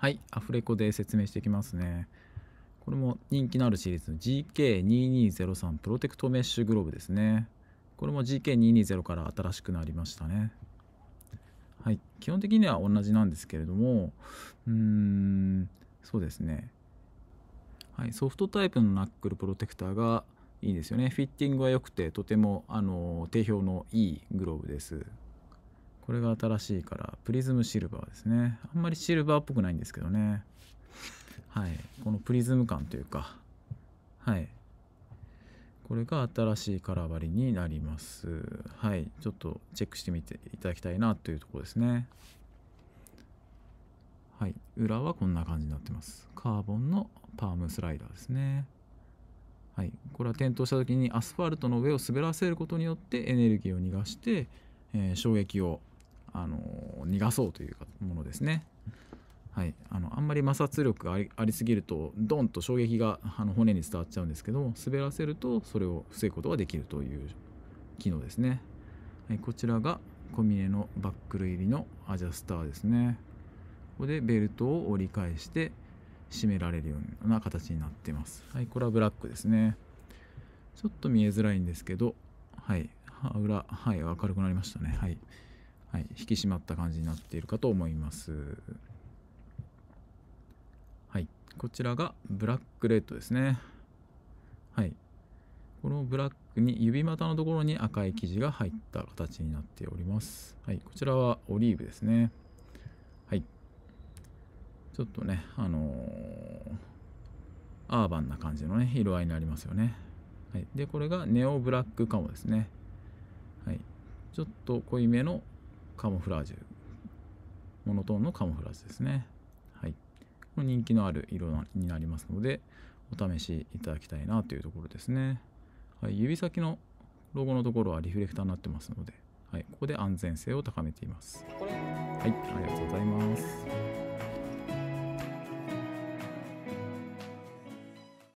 はいアフレコで説明していきますねこれも人気のあるシリーズ GK2203 プロテクトメッシュグローブですねこれも GK220 から新しくなりましたねはい、基本的には同じなんですけれどもうーんそうですね、はい、ソフトタイプのナックルプロテクターがいいですよねフィッティングは良くてとてもあの定評のいいグローブですこれが新しいからプリズムシルバーですねあんまりシルバーっぽくないんですけどねはいこのプリズム感というかはいこれが新しいカラーバリになりますはいちょっとチェックしてみていただきたいなというところですねはい裏はこんな感じになってますカーボンのパームスライダーですねはい、これは点灯した時にアスファルトの上を滑らせることによってエネルギーを逃がして、えー、衝撃をあの逃がそうというものですね。はい、あのあんまり摩擦力がありすぎるとドンと衝撃があの骨に伝わっちゃうんですけども滑らせるとそれを防ぐことができるという機能ですね、はい、こちらが小峰のバックル入りのアジャスターですねここでベルトを折り返して締められるような形になっていますはいこれはブラックですねちょっと見えづらいんですけどはい裏はい明るくなりましたねはいはい、引き締まった感じになっているかと思います。はい、こちらがブラックレッドですね。はい、このブラックに指股のところに赤い生地が入った形になっております。はい、こちらはオリーブですね。はい、ちょっとね、あのー、アーバンな感じのね、色合いになりますよね。はい、で、これがネオブラックカモですね。はい、ちょっと濃いめのカモフラージュモノトーンのカモフラージュですねはいこれ人気のある色になりますのでお試しいただきたいなというところですね、はい、指先のロゴのところはリフレクターになってますので、はい、ここで安全性を高めていますはいありがとうございます